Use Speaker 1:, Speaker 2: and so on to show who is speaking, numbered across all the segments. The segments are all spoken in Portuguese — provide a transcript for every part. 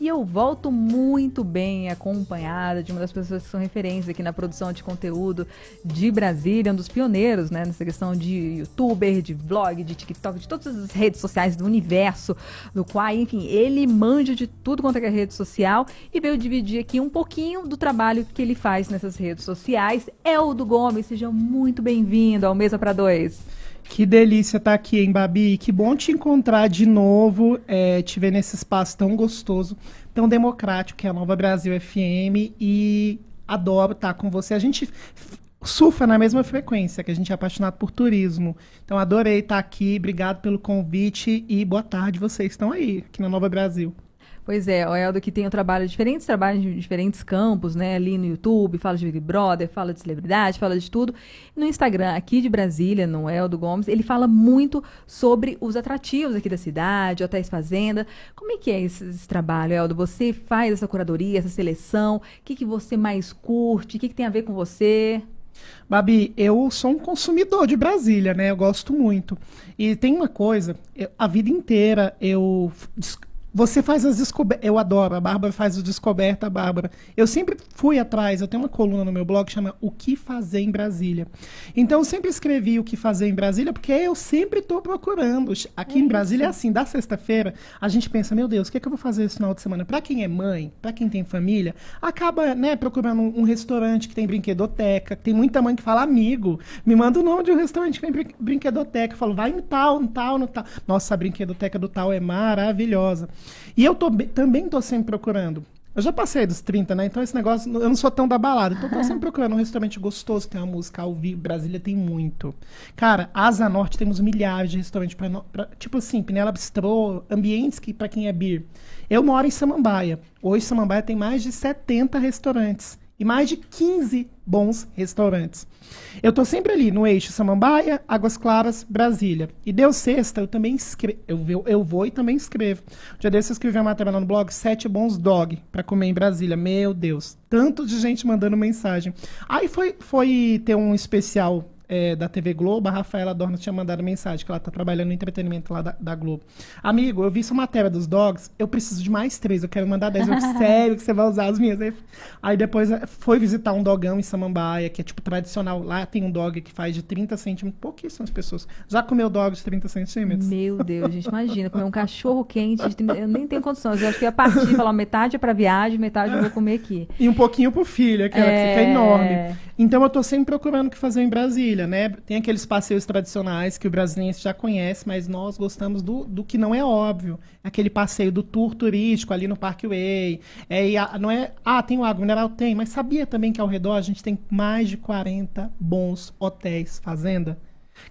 Speaker 1: E eu volto muito bem acompanhada de uma das pessoas que são referência aqui na produção de conteúdo de Brasília, um dos pioneiros, né, nessa questão de youtuber, de vlog, de TikTok, de todas as redes sociais do universo, do qual, enfim, ele manja de tudo quanto é, é rede social e veio dividir aqui um pouquinho do trabalho que ele faz nessas redes sociais. Eldo é Gomes, seja muito bem-vindo ao Mesa para Dois.
Speaker 2: Que delícia estar tá aqui, hein, Babi? Que bom te encontrar de novo, é, te ver nesse espaço tão gostoso, tão democrático que é a Nova Brasil FM e adoro estar tá com você. A gente surfa na mesma frequência, que a gente é apaixonado por turismo. Então adorei estar tá aqui, obrigado pelo convite e boa tarde, vocês estão aí, aqui na Nova Brasil. Pois
Speaker 1: é, o Eldo que tem um trabalho, diferentes trabalhos em diferentes campos, né? Ali no YouTube, fala de Big Brother, fala de celebridade, fala de tudo. No Instagram, aqui de Brasília, no Eldo Gomes, ele fala muito sobre os atrativos aqui da cidade, hotéis fazenda. Como é que é esse, esse trabalho, Eldo? Você faz essa curadoria, essa seleção? O que, que você mais curte? O que, que tem a ver com
Speaker 2: você? Babi, eu sou um consumidor de Brasília, né? Eu gosto muito. E tem uma coisa, eu, a vida inteira eu você faz as descobertas. Eu adoro, a Bárbara faz as a Bárbara. Eu sempre fui atrás, eu tenho uma coluna no meu blog que chama O que fazer em Brasília. Então eu sempre escrevi o que fazer em Brasília, porque eu sempre estou procurando. Aqui é em Brasília é assim, da sexta-feira, a gente pensa, meu Deus, o que, é que eu vou fazer esse final de semana? Para quem é mãe, para quem tem família, acaba né, procurando um, um, restaurante que tem brinquedoteca. Tem muita mãe que fala, amigo, me manda o nome de um restaurante que tem brinquedoteca. Eu falo, vai em tal, no tal, no tal. Nossa, a brinquedoteca do tal é maravilhosa. E eu tô, também tô sempre procurando. Eu já passei dos 30, né? Então esse negócio, eu não sou tão da balada. Então eu tô sempre procurando um restaurante gostoso, tem uma música ao vivo. Brasília tem muito. Cara, Asa Norte temos milhares de restaurantes pra, pra tipo assim, Pinela Bistrô, ambientes que para quem é beer. Eu moro em Samambaia. Hoje Samambaia tem mais de 70 restaurantes e mais de 15 bons restaurantes. Eu tô sempre ali no eixo Samambaia, Águas Claras, Brasília. E deu sexta, eu também escrevo. Eu, eu, vou e também escrevo. Já desse eu escrevi uma matéria lá no blog, sete bons dog para comer em Brasília. Meu Deus, tanto de gente mandando mensagem. Aí foi, foi ter um especial é, da TV Globo, a Rafaela Dornas tinha mandado mensagem que ela tá trabalhando no entretenimento lá da, da, Globo. Amigo, eu vi sua matéria dos dogs, eu preciso de mais três, eu quero mandar dez. Eu, sério que você vai usar as minhas? Aí, aí, depois é, foi visitar um dogão em Samambaia, que é tipo tradicional. Lá tem um dog que faz de 30 centímetros. Pouquíssimas pessoas. Já comeu dog de 30 centímetros? Meu Deus, gente,
Speaker 1: imagina. Comer um cachorro quente, 30... eu nem tenho condições. Eu acho que ia partir e falar metade é pra viagem, metade eu vou comer aqui.
Speaker 2: E um pouquinho pro filho, aquela é... que fica é. enorme. Então eu estou sempre procurando o que fazer em Brasília, né? Tem aqueles passeios tradicionais que o brasileiro já conhece, mas nós gostamos do, do que não é óbvio. Aquele passeio do tour turístico ali no Parkway. É, e a, não é, ah, tem o água mineral? Tem, mas sabia também que ao redor a gente tem mais de 40 bons hotéis fazenda?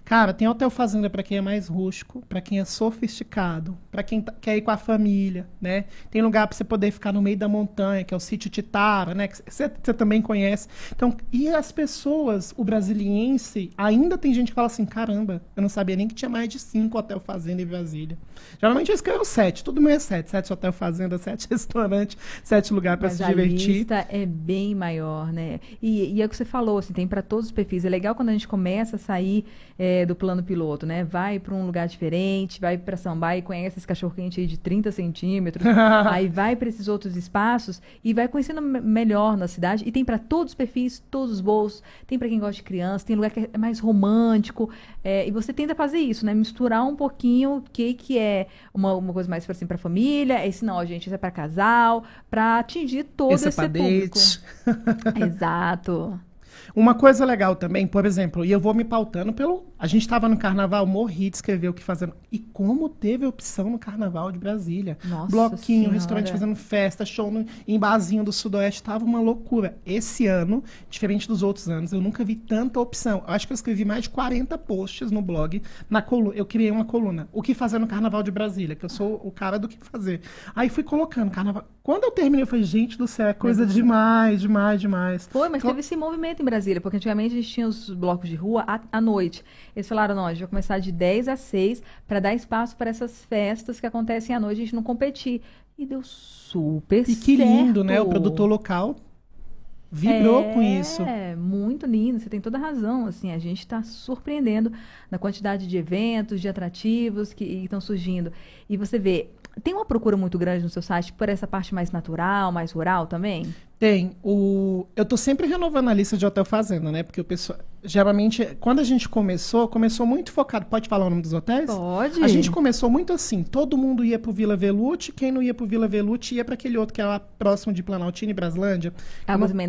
Speaker 2: Cara, tem hotel fazenda para quem é mais rústico, para quem é sofisticado, para quem tá, quer ir com a família, né? Tem lugar para você poder ficar no meio da montanha, que é o sítio Titara, né? Que você também conhece. Então, e as pessoas, o brasiliense, ainda tem gente que fala assim, caramba, eu não sabia nem que tinha mais de cinco hotel fazenda em Brasília. Geralmente eles querem sete, tudo meio é sete, sete hotel fazenda, sete restaurante, sete lugar para se divertir. A lista
Speaker 1: é bem maior, né? E, e é o que você falou, assim, tem para todos os perfis. É legal quando a gente começa a sair é, do plano piloto, né? Vai para um lugar diferente, vai para sambar e conhece esse cachorro-quente aí de 30 centímetros. aí vai para esses outros espaços e vai conhecendo melhor na cidade. E tem para todos os perfis, todos os bolsos. Tem para quem gosta de criança, tem lugar que é mais romântico. É, e você tenta fazer isso, né? Misturar um pouquinho o que, que é uma, uma coisa mais assim, para família. Esse não, gente, isso é para casal.
Speaker 2: Para atingir todo esse, é esse é público. Exato. Uma coisa legal também, por exemplo, e eu vou me pautando pelo. A gente estava no carnaval, morri de escrever o que fazendo. E como teve opção no carnaval de Brasília? Nossa Bloquinho, senhora. restaurante fazendo festa, show no, em barzinho do Sudoeste, estava uma loucura. Esse ano, diferente dos outros anos, eu nunca vi tanta opção. Eu acho que eu escrevi mais de 40 posts no blog, na colu Eu criei uma coluna. O que fazer no carnaval de Brasília, que eu sou o cara do que fazer. Aí fui colocando carnaval. Quando eu terminei, eu falei, gente do céu, é coisa demais, demais, demais. Foi, mas então, teve esse movimento
Speaker 1: Brasília, porque antigamente a gente tinha os blocos de rua à, à noite. Eles falaram, não, a gente vai começar de 10 a 6 para dar espaço para essas festas que acontecem à noite, a gente não competir. E deu
Speaker 2: super certo. E que certo. lindo, né? O produtor local vibrou é, com isso.
Speaker 1: É, muito lindo, você tem toda a razão. Assim, a gente está surpreendendo na quantidade de eventos, de atrativos que estão surgindo. E você vê, tem uma procura muito grande no seu site por essa parte
Speaker 2: mais natural, mais rural também? Tem. O... Eu tô sempre renovando a lista de Hotel Fazenda, né? Porque o pessoal. Geralmente, quando a gente começou, começou muito focado. Pode falar o nome dos hotéis?
Speaker 1: Pode. A gente
Speaker 2: começou muito assim. Todo mundo ia pro Vila Velute, quem não ia pro Vila Velute ia para aquele outro que era é lá próximo de Planaltina e Braslândia. Águas uma...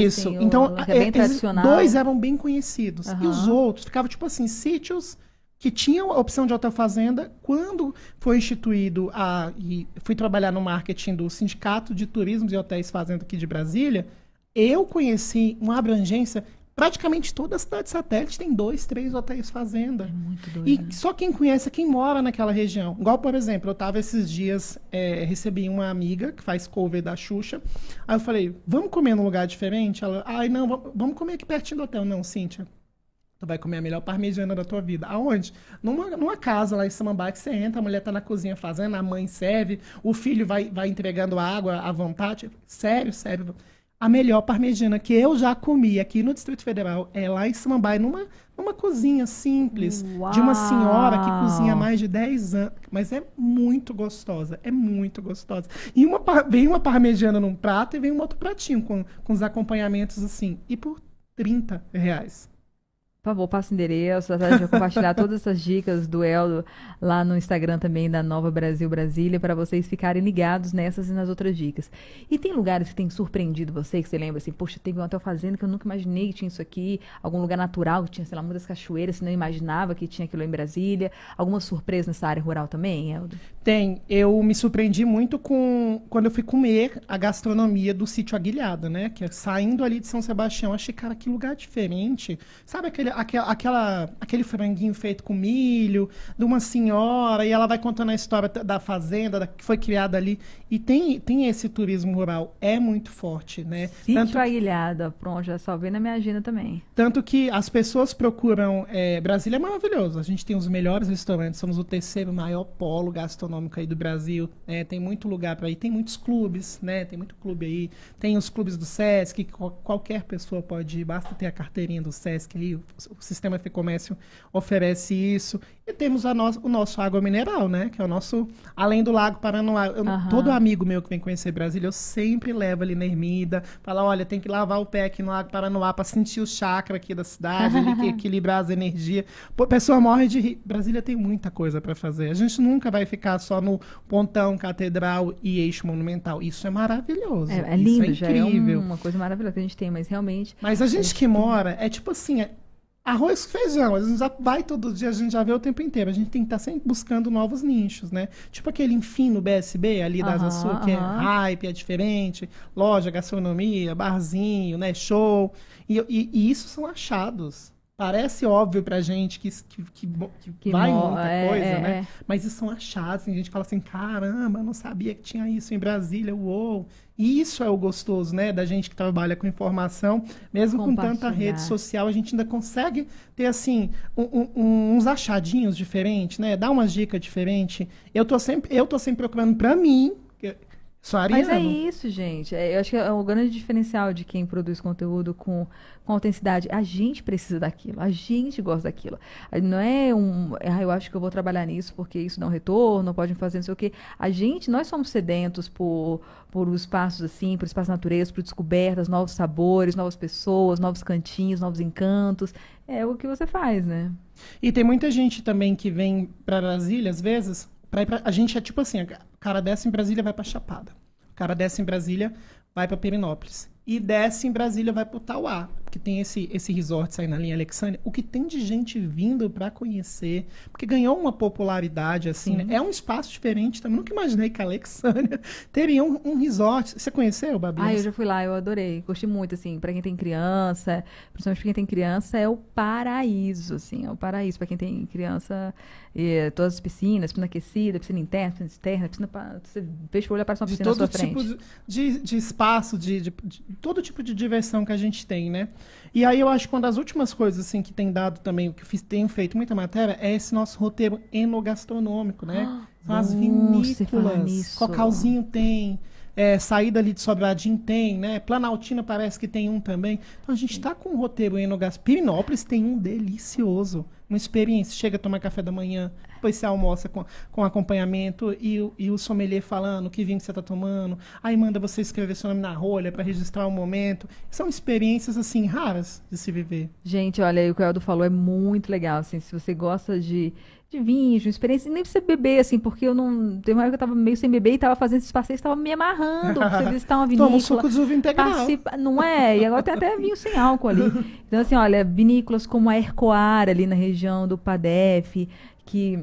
Speaker 2: Isso. Assim, então, é, é dois eram bem conhecidos. Uhum. E os outros ficavam, tipo assim, sítios que tinha a opção de hotel fazenda, quando foi instituído a e fui trabalhar no marketing do Sindicato de Turismo e Hotéis Fazenda aqui de Brasília, eu conheci uma abrangência Praticamente toda a cidade satélite tem dois, três hotéis fazenda. É muito doido, e né? só quem conhece é quem mora naquela região. Igual, por exemplo, eu estava esses dias, é, recebi uma amiga que faz cover da Xuxa. Aí eu falei, vamos comer num lugar diferente? Ela, ai, não, vamos comer aqui pertinho do hotel. Não, Cíntia, Tu vai comer a melhor parmegiana da tua vida. Aonde? Numa, numa casa lá em Samambá que você entra, a mulher tá na cozinha fazendo, a mãe serve, o filho vai, vai entregando água à vontade. Sério, sério. A melhor parmegiana que eu já comi aqui no Distrito Federal é lá em Samambaia, numa, numa cozinha simples, Uau. de uma senhora que cozinha há mais de 10 anos. Mas é muito gostosa, é muito gostosa. E uma, vem uma parmegiana num prato e vem um outro pratinho com, com os acompanhamentos assim. E por 30 reais.
Speaker 1: Por favor, passa o endereço. A gente vai compartilhar todas essas dicas do Eldo lá no Instagram também da Nova Brasil Brasília para vocês ficarem ligados nessas e nas outras dicas. E tem lugares que tem surpreendido você, que você lembra assim, poxa, teve um hotel fazendo, que eu nunca imaginei que tinha isso aqui, algum lugar natural que tinha, sei lá, muitas cachoeiras, se não imaginava que tinha aquilo em Brasília.
Speaker 2: Alguma surpresa nessa área rural também, Eldo? Tem. Eu me surpreendi muito com quando eu fui comer a gastronomia do sítio Aguilhada, né? Que é saindo ali de São Sebastião. Achei, cara, que lugar diferente. Sabe aquele, aquela, aquela, aquele franguinho feito com milho, de uma senhora, e ela vai contando a história da fazenda, da, que foi criada ali. E tem, tem esse turismo rural. É muito forte, né? Sítio tanto, Aguilhada, pronto, já salvei na minha
Speaker 1: agenda também.
Speaker 2: Tanto que as pessoas procuram. É, Brasília é maravilhoso. A gente tem os melhores restaurantes, somos o terceiro maior polo gastronômico econômico aí do Brasil. É, tem muito lugar para ir, tem muitos clubes, né? Tem muito clube aí. Tem os clubes do SESC, que qualquer pessoa pode ir, basta ter a carteirinha do SESC aí. O, o sistema de comércio oferece isso. E temos no, o nosso água mineral, né? Que é o nosso, além do Lago Paranoá. Eu, uhum. Todo amigo meu que vem conhecer Brasília, eu sempre levo ali na Ermida, fala: olha, tem que lavar o pé aqui no Lago Paranoá para sentir o chakra aqui da cidade, ele que equilibrar as energias. Pô, a pessoa morre de rir. Brasília tem muita coisa para fazer. A gente nunca vai ficar só no Pontão, Catedral e Eixo Monumental. Isso é maravilhoso. É, é lindo, Isso é, é incrível. É uma coisa maravilhosa que a gente tem, mas realmente. Mas a gente é que mora é tipo assim. É arroz com feijão, a gente já vai todo dia, a gente já vê o tempo inteiro. A gente tem que estar tá sempre buscando novos nichos, né? Tipo aquele enfim no BSB ali da uhum, Sul, que é hype, é diferente, loja, gastronomia, barzinho, né? Show. E, e, e isso são achados. Parece óbvio pra gente que, que, que, que vai muita é, coisa, é, né? É. Mas isso são achados. a gente fala assim, caramba, eu não sabia que tinha isso em Brasília, uou. E isso é o gostoso, né? Da gente que trabalha com informação. Mesmo com tanta rede social, a gente ainda consegue ter, assim, um, um, uns achadinhos diferentes, né? Dar umas dicas diferentes. Eu tô sempre, eu tô sempre procurando pra mim... Mas é não...
Speaker 1: isso, gente. É, eu acho que é o grande diferencial de quem produz conteúdo com, com autenticidade. A gente precisa daquilo, a gente gosta daquilo. Não é um, é, ah, eu acho que eu vou trabalhar nisso porque isso dá um retorno, pode me fazer não sei o quê. A gente, nós somos sedentos por, por espaços assim, por espaço natureza, por descobertas, novos sabores, novas pessoas, novos
Speaker 2: cantinhos, novos encantos. É o que você faz, né? E tem muita gente também que vem para Brasília, às vezes, Pra ir pra... A gente é tipo assim, o cara desce em Brasília vai para Chapada. O cara desce em Brasília vai para Perinópolis e desce em Brasília, vai pro Tauá, que tem esse, esse resort aí na linha Alexandria. O que tem de gente vindo para conhecer, porque ganhou uma popularidade, assim, né? É um espaço diferente também. Nunca imaginei que a Alexandria teria um, um resort. Você conheceu, Babi? Ah, eu já fui
Speaker 1: lá, eu adorei. Gostei muito, assim, para quem tem criança, principalmente pra quem tem criança, é o paraíso, assim, é o paraíso para quem tem criança. E, todas as piscinas, piscina aquecida, piscina interna, piscina externa, piscina... Pra, você fecha o olho, uma piscina de todo na sua tipo
Speaker 2: frente. De, de, de espaço, de, de todo tipo de diversão que a gente tem, né? E aí eu acho que uma das últimas coisas assim que tem dado também, o que fiz, tenho feito muita matéria, é esse nosso roteiro enogastronômico, né? Ah, As vinícolas, cocalzinho tem, é, saída ali de Sobradinho tem, né? Planaltina parece que tem um também. Então a gente está com um roteiro em lugares. Pirinópolis tem um delicioso. Uma experiência. Chega a tomar café da manhã, depois você almoça com, com acompanhamento e, e o sommelier falando que vinho que você está tomando. Aí manda você escrever seu nome na rolha para registrar o um momento. São experiências, assim, raras de se viver.
Speaker 1: Gente, olha, o que o Eldo falou é muito legal. Assim, se você gosta de de vinho, de experiência, nem precisa você beber, assim, porque eu não. Teve uma época que eu tava meio sem beber e tava fazendo esses passeios, tava me amarrando pra você visitar tá uma vinícola. Toma um suco de uva integral. Participa... Não é? E agora tem até vinho sem álcool ali. Então, assim, olha, vinícolas como a Ercoara, ali na região do Padef, que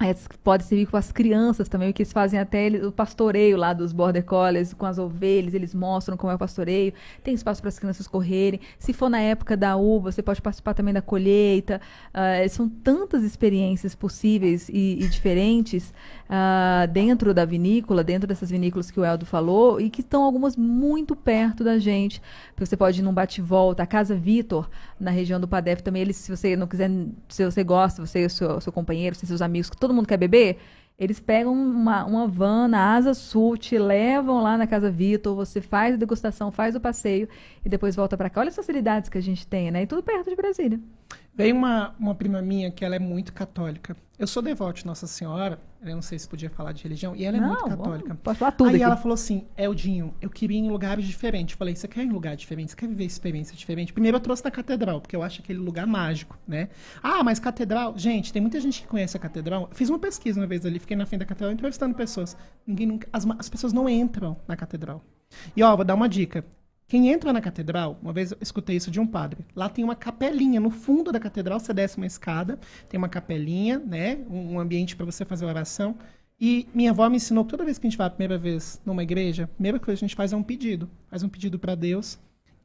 Speaker 1: é, pode servir com as crianças também, que eles fazem até o pastoreio lá dos border collies com as ovelhas, eles mostram como é o pastoreio, tem espaço para as crianças correrem. Se for na época da uva, você pode participar também da colheita. Uh, são tantas experiências possíveis e, e diferentes uh, dentro da vinícola, dentro dessas vinícolas que o Eldo falou, e que estão algumas muito perto da gente. Você pode ir num bate-volta, a Casa Vitor, na região do Padef também, eles, se você não quiser, se você gosta, você, seu, seu companheiro, seus amigos, todo todo mundo quer beber. Eles pegam uma, uma van na Asa Sul, te levam lá na Casa Vitor, você faz a degustação, faz o passeio e depois volta para cá. Olha as facilidades que a gente tem, né? E tudo perto de Brasília.
Speaker 2: Veio uma, uma prima minha que ela é muito católica. Eu sou devoto de Nossa Senhora, eu não sei se podia falar de religião, e ela não, é muito católica. Bom, posso falar tudo Aí aqui. ela falou assim, Eldinho, eu queria ir em lugares diferentes. Eu falei, você quer ir em lugar diferente? Você quer viver experiência diferente? Primeiro eu trouxe na catedral, porque eu acho aquele lugar mágico, né? Ah, mas catedral... Gente, tem muita gente que conhece a catedral. fiz uma pesquisa uma vez ali, fiquei na frente da catedral entrevistando pessoas. Ninguém nunca, as, as pessoas não entram na catedral. E ó, vou dar uma dica. Quem entra na catedral, uma vez eu escutei isso de um padre, lá tem uma capelinha. No fundo da catedral, você desce uma escada, tem uma capelinha, né? Um ambiente para você fazer oração. E minha avó me ensinou que toda vez que a gente vai a primeira vez numa igreja, a primeira coisa que a gente faz é um pedido. Faz um pedido para Deus,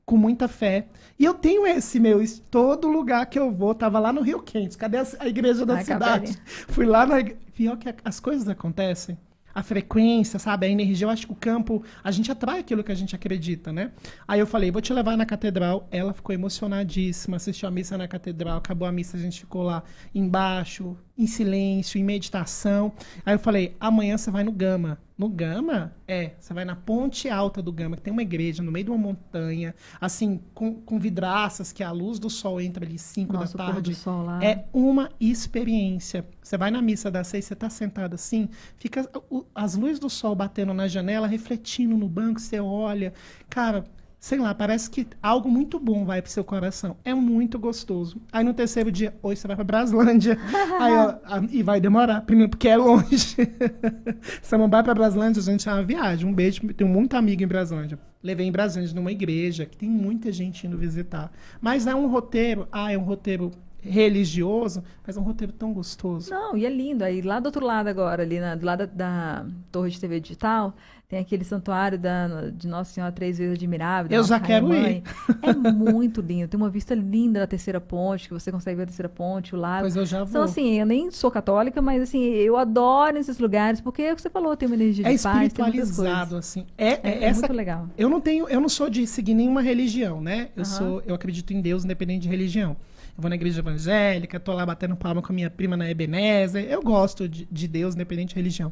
Speaker 2: com muita fé. E eu tenho esse meu, todo lugar que eu vou, tava lá no Rio Quente, cadê a, a igreja da Ai, cidade? Cabelinha. Fui lá na igreja. Pior que a, as coisas acontecem a frequência, sabe? A energia. Eu acho que o campo, a gente atrai aquilo que a gente acredita, né? Aí eu falei, vou te levar na catedral. Ela ficou emocionadíssima, assistiu a missa na catedral, acabou a missa, a gente ficou lá embaixo, em silêncio, em meditação. Aí eu falei: amanhã você vai no Gama. No Gama? É, você vai na ponte alta do Gama, que tem uma igreja no meio de uma montanha, assim, com, com vidraças que a luz do sol entra ali 5 da tarde. Sol lá. É uma experiência. Você vai na missa das seis, você tá sentado assim, fica o, as luzes do sol batendo na janela, refletindo no banco, você olha. Cara, sei lá, parece que algo muito bom vai pro seu coração. É muito gostoso. Aí no terceiro dia, hoje você vai pra Braslândia. aí, ó, e vai demorar, primeiro porque é longe. Samambaia pra Braslândia, a gente, é uma viagem. Um beijo, tenho muita amiga em Braslândia. Levei em Braslândia numa igreja, que tem muita gente indo visitar. Mas é um roteiro, ah, é um roteiro religioso, mas é um roteiro tão gostoso. Não,
Speaker 1: e é lindo. Aí lá do outro lado agora, ali na, do lado da, da torre de TV digital, tem aquele santuário da, de Nossa Senhora Três Vezes Admirável. Eu já quero mãe. ir. É muito lindo. Tem uma vista linda da Terceira Ponte, que você consegue ver a Terceira Ponte, o lago. Pois eu já então, vou. Então, assim, eu nem sou católica, mas assim, eu adoro esses lugares, porque é o que você falou, tem uma energia é de paz, espiritualizado, assim. É, é, é, é essa, muito legal.
Speaker 2: Eu não tenho, eu não sou de seguir nenhuma religião, né? Eu, uhum. sou, eu acredito em Deus, independente de religião eu vou na igreja evangélica, tô lá batendo palma com a minha prima na Ebenezer. Eu gosto de, de Deus, independente de religião.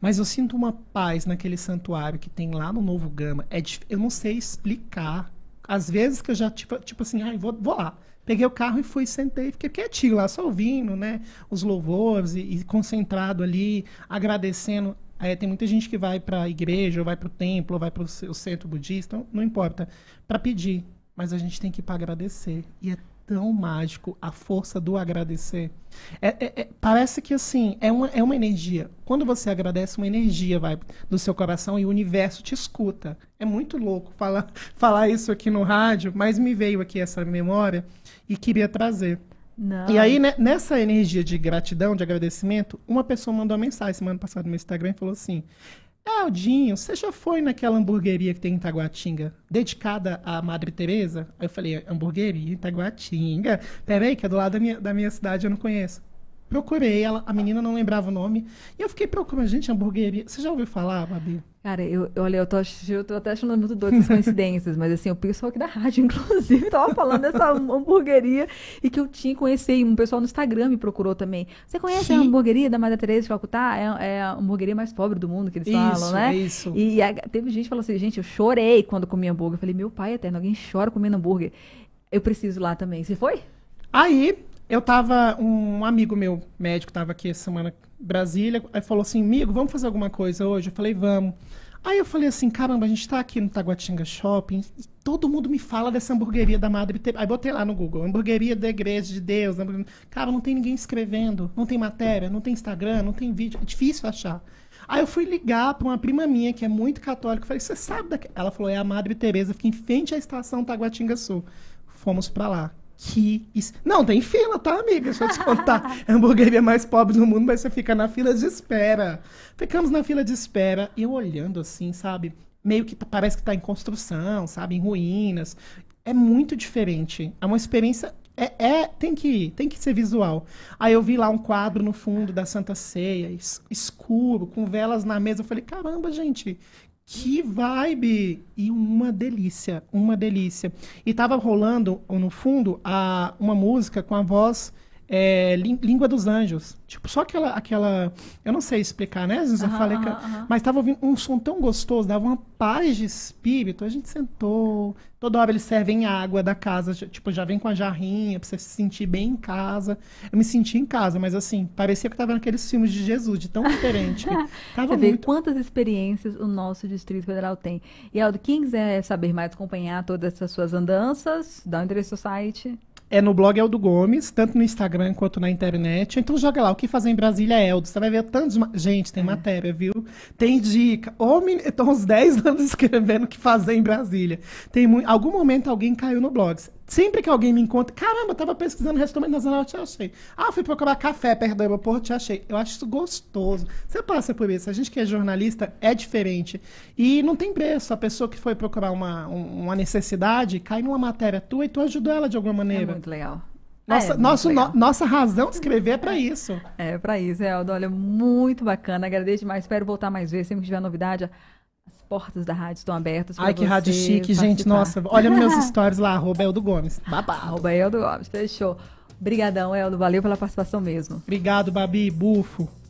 Speaker 2: Mas eu sinto uma paz naquele santuário que tem lá no Novo Gama. É, eu não sei explicar. Às vezes que eu já, tipo, tipo assim, ah, vou, vou lá. Peguei o carro e fui, sentei, fiquei quietinho lá, só ouvindo, né? Os louvores e, e concentrado ali, agradecendo. É, tem muita gente que vai para a igreja, ou vai para o templo, ou vai para o centro budista, não, não importa, para pedir. Mas a gente tem que ir para agradecer. E é tão mágico, a força do agradecer. É, é, é, parece que assim, é uma, é uma energia. Quando você agradece, uma energia vai do seu coração e o universo te escuta. É muito louco falar, falar isso aqui no rádio, mas me veio aqui essa memória e queria trazer. Não. E aí, né, nessa energia de gratidão, de agradecimento, uma pessoa mandou uma mensagem semana passada no meu Instagram e falou assim: ah, Aldinho, você já foi naquela hamburgueria que tem em Itaguatinga, dedicada à Madre Teresa? Aí eu falei, hamburgueria, Itaguatinga? Peraí, que é do lado da minha, da minha cidade, eu não conheço. Procurei ela, a menina não lembrava o nome. E eu fiquei procurando, gente, hamburgueria. Você já ouviu falar, Babi? Cara, eu, olha,
Speaker 1: eu tô, eu tô até achando muito doido essas coincidências, mas assim, o pessoal aqui da rádio, inclusive, tava falando dessa hamburgueria e que eu tinha conhecido Um pessoal no Instagram me procurou também. Você conhece Sim. a hamburgueria da Madre Teresa de Calcutá? É, é, a hamburgueria mais pobre do mundo que eles isso, falam, né? Isso. E, e a, teve gente que falou assim, gente, eu chorei quando comi hambúrguer. Eu falei, meu pai eterno, alguém chora comendo hambúrguer. Eu preciso
Speaker 2: lá também. Você foi? Aí, eu tava. Um amigo meu médico tava aqui semana Brasília. Aí falou assim, amigo, vamos fazer alguma coisa hoje? Eu falei, vamos. Aí eu falei assim, caramba, a gente tá aqui no Taguatinga Shopping, e todo mundo me fala dessa hamburgueria da Madre Teresa. Aí botei lá no Google, hamburgueria da Igreja de Deus. Cara, não tem ninguém escrevendo, não tem matéria, não tem Instagram, não tem vídeo, é difícil achar. Aí eu fui ligar para uma prima minha, que é muito católica, falei, você sabe daquela? Ela falou, é a Madre Teresa, fica em frente à estação Taguatinga Sul. Fomos para lá que. Isso... Não, tem fila, tá, amiga? Deixa eu te contar. a hamburgueria mais pobre do mundo, mas você fica na fila de espera. Ficamos na fila de espera, eu olhando assim, sabe? Meio que parece que tá em construção, sabe? Em ruínas. É muito diferente. É uma experiência. É, é tem que ir, tem que ser visual. Aí eu vi lá um quadro no fundo da Santa Ceia, escuro, com velas na mesa. Eu falei, caramba, gente, que vibe! E uma delícia, uma delícia. E tava rolando no fundo a, uma música com a voz é, Língua dos Anjos. Tipo, só aquela, aquela. Eu não sei explicar, né? Às eu falei. que... uhum. Mas estava ouvindo um som tão gostoso, dava uma paz de espírito. A gente sentou. Toda hora eles servem água da casa. Tipo, já vem com a jarrinha pra você se sentir bem em casa. Eu me senti em casa, mas assim, parecia que tava naqueles filmes de Jesus, de tão diferente. tava você muito... vê quantas experiências o nosso Distrito
Speaker 1: Federal tem. E Aldo, quem quiser saber mais, acompanhar todas essas suas andanças, dá o um endereço do
Speaker 2: site. É no blog Eldo Gomes, tanto no Instagram quanto na internet. Então joga lá, o que fazer em Brasília é Eldo. Você vai ver tantos. Gente, tem é. matéria, viu? Tem dica. Homem, estou uns 10 anos escrevendo o que fazer em Brasília. Tem muito... Algum momento alguém caiu no blog. Sempre que alguém me encontra, caramba, eu tava pesquisando restaurante na Zona Norte, achei. Ah, fui procurar café perto do aeroporto, achei. Eu acho isso gostoso. Você passa por isso. A gente que é jornalista é diferente. E não tem preço. A pessoa que foi procurar uma, uma necessidade cai numa matéria tua e tu ajudou ela de alguma é maneira. É muito legal. Nossa, é, nosso, no, nossa razão de escrever é para isso. É, é para isso,
Speaker 1: Eldo. Olha, muito bacana. Agradeço demais. Espero voltar mais vezes. Sempre que tiver novidade, portas da rádio estão abertas para Ai, que rádio chique, participar. gente. Nossa, olha meus stories
Speaker 2: lá, arroba Eldo Gomes. Babá.
Speaker 1: Arroba Eldo Gomes, fechou. Obrigadão, Eldo. Valeu pela participação mesmo. Obrigado, Babi. Bufo.